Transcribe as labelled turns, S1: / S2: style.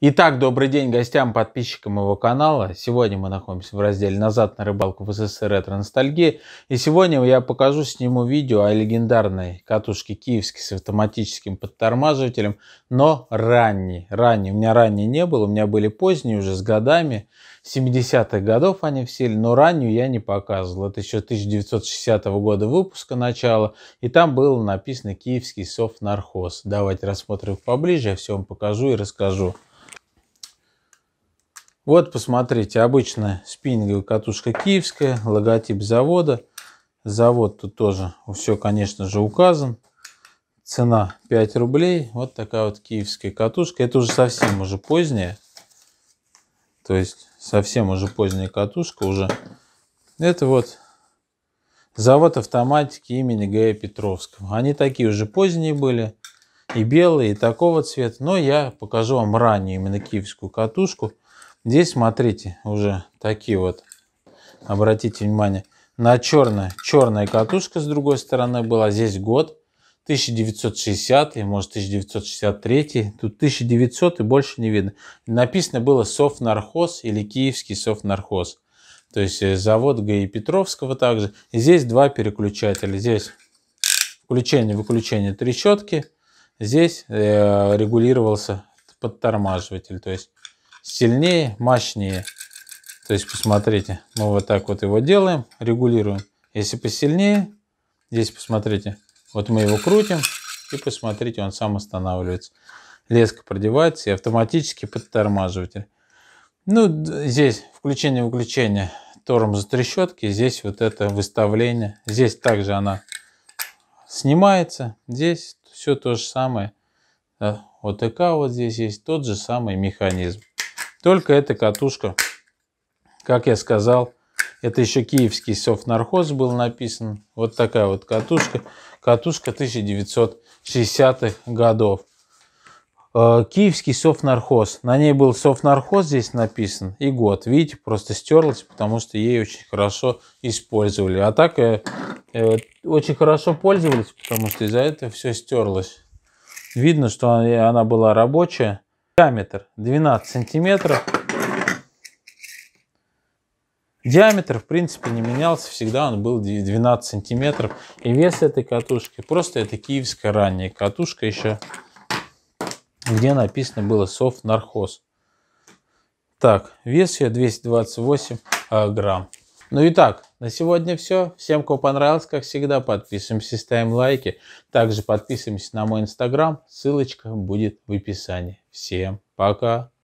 S1: Итак, добрый день гостям, подписчикам моего канала. Сегодня мы находимся в разделе «Назад на рыбалку в СССР ретро-ностальгии». И сегодня я покажу, сниму видео о легендарной катушке киевской с автоматическим подтормаживателем, но ранней. Ранней. У меня ранней не было, у меня были поздние уже с годами. 70-х годов они все, но раннюю я не показывал. Это еще 1960 года выпуска начала, и там было написано «Киевский софт-нархоз». Давайте рассмотрим поближе, я все вам покажу и расскажу. Вот, посмотрите, обычная спиннинговая катушка киевская, логотип завода. Завод тут тоже все, конечно же, указан. Цена 5 рублей. Вот такая вот киевская катушка. Это уже совсем уже поздняя. То есть совсем уже поздняя катушка уже. Это вот завод автоматики имени Г. Петровского. Они такие уже поздние были. И белые, и такого цвета. Но я покажу вам раннюю именно киевскую катушку – Здесь, смотрите, уже такие вот, обратите внимание, на черная, черная катушка с другой стороны была, здесь год 1960, может 1963, тут 1900 и больше не видно. Написано было «Софнархоз» или «Киевский Софнархоз». То есть э, завод ГАИ Петровского также. И здесь два переключателя. Здесь включение-выключение трещотки. Здесь э, регулировался подтормаживатель. То есть сильнее, мощнее. То есть, посмотрите, мы вот так вот его делаем, регулируем. Если посильнее, здесь посмотрите, вот мы его крутим, и посмотрите, он сам останавливается. Леска продевается и автоматически подтормаживатель. Ну, здесь включение-выключение тормоза трещотки, здесь вот это выставление. Здесь также она снимается, здесь все то же самое. вот ОТК вот здесь есть тот же самый механизм. Только эта катушка, как я сказал, это еще киевский софтнархоз был написан. Вот такая вот катушка. Катушка 1960-х годов. Э, киевский софтнархоз. На ней был софтнархоз здесь написан и год. Видите, просто стерлась, потому что ей очень хорошо использовали. А так э, э, очень хорошо пользовались, потому что из-за этого все стерлось. Видно, что она была рабочая. Диаметр 12 сантиметров. Диаметр, в принципе, не менялся, всегда он был 12 сантиметров. И вес этой катушки, просто это киевская ранняя катушка еще, где написано было софт нархоз. Так, вес ее 228 а, грамм. Ну и так, на сегодня все. Всем, кому понравилось, как всегда, подписываемся, ставим лайки. Также подписываемся на мой инстаграм, ссылочка будет в описании. Всем пока!